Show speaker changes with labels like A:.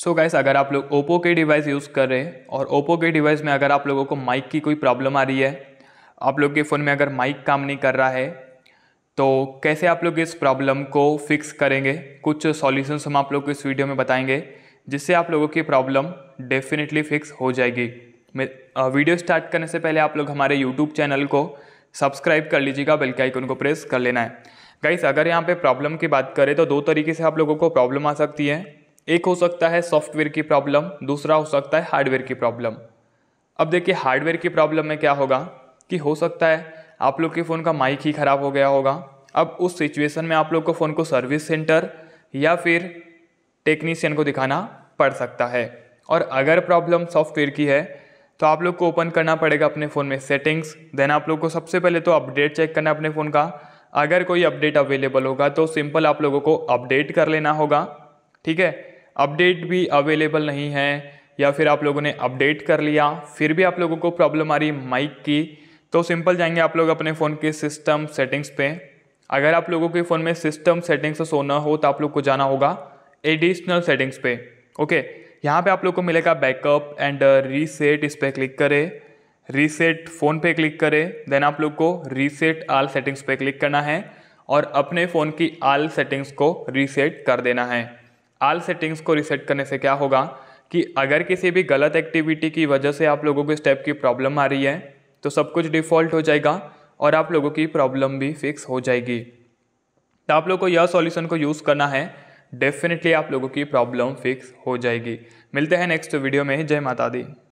A: सो so guys अगर आप लोग ओप्पो के डिवाइस यूज़ कर रहे हैं और ओप्पो के डिवाइस में अगर आप लोगों को माइक की कोई प्रॉब्लम आ रही है आप लोग के फ़ोन में अगर माइक काम नहीं कर रहा है तो कैसे आप लोग इस प्रॉब्लम को फिक्स करेंगे कुछ सॉल्यूशंस हम आप लोग को इस वीडियो में बताएंगे जिससे आप लोगों की प्रॉब्लम डेफिनेटली फिक्स हो जाएगी वीडियो स्टार्ट करने से पहले आप लोग हमारे यूट्यूब चैनल को सब्सक्राइब कर लीजिएगा बल्कि आइकन को प्रेस कर लेना है गाइस अगर यहाँ पे प्रॉब्लम की बात करें तो दो तरीके से आप लोगों को प्रॉब्लम आ सकती है एक हो सकता है सॉफ्टवेयर की प्रॉब्लम दूसरा हो सकता है हार्डवेयर की प्रॉब्लम अब देखिए हार्डवेयर की प्रॉब्लम में क्या होगा कि हो सकता है आप लोग के फ़ोन का माइक ही ख़राब हो गया होगा अब उस सिचुएशन में आप लोग को फ़ोन को सर्विस सेंटर या फिर टेक्नीशियन को दिखाना पड़ सकता है और अगर प्रॉब्लम सॉफ्टवेयर की है तो आप लोग को ओपन करना पड़ेगा अपने फ़ोन में सेटिंग्स देन आप लोग को सबसे पहले तो अपडेट चेक करना अपने फ़ोन का अगर कोई अपडेट अवेलेबल होगा तो सिंपल आप लोगों को अपडेट कर लेना होगा ठीक है अपडेट भी अवेलेबल नहीं है या फिर आप लोगों ने अपडेट कर लिया फिर भी आप लोगों को प्रॉब्लम आ रही माइक की तो सिंपल जाएंगे आप लोग अपने फ़ोन के सिस्टम सेटिंग्स पे अगर आप लोगों के फ़ोन में सिस्टम सेटिंग्स सोना हो तो आप लोग को जाना होगा एडिशनल सेटिंग्स पे ओके यहाँ पे आप लोग को मिलेगा बैकअप एंड रीसेट इस पर क्लिक करें रीसेट फ़ोन पे क्लिक करें देन आप लोग को रीसेट आल सेटिंग्स पे क्लिक करना है और अपने फ़ोन की आल सेटिंग्स को रीसेट कर देना है आल सेटिंग्स को रिसेट करने से क्या होगा कि अगर किसी भी गलत एक्टिविटी की वजह से आप लोगों को इस टाइप की प्रॉब्लम आ रही है तो सब कुछ डिफ़ॉल्ट हो जाएगा और आप लोगों की प्रॉब्लम भी फिक्स हो जाएगी तो आप लोग को यह सॉल्यूशन को यूज़ करना है डेफिनेटली आप लोगों की प्रॉब्लम फिक्स हो जाएगी मिलते हैं नेक्स्ट वीडियो में जय माता दी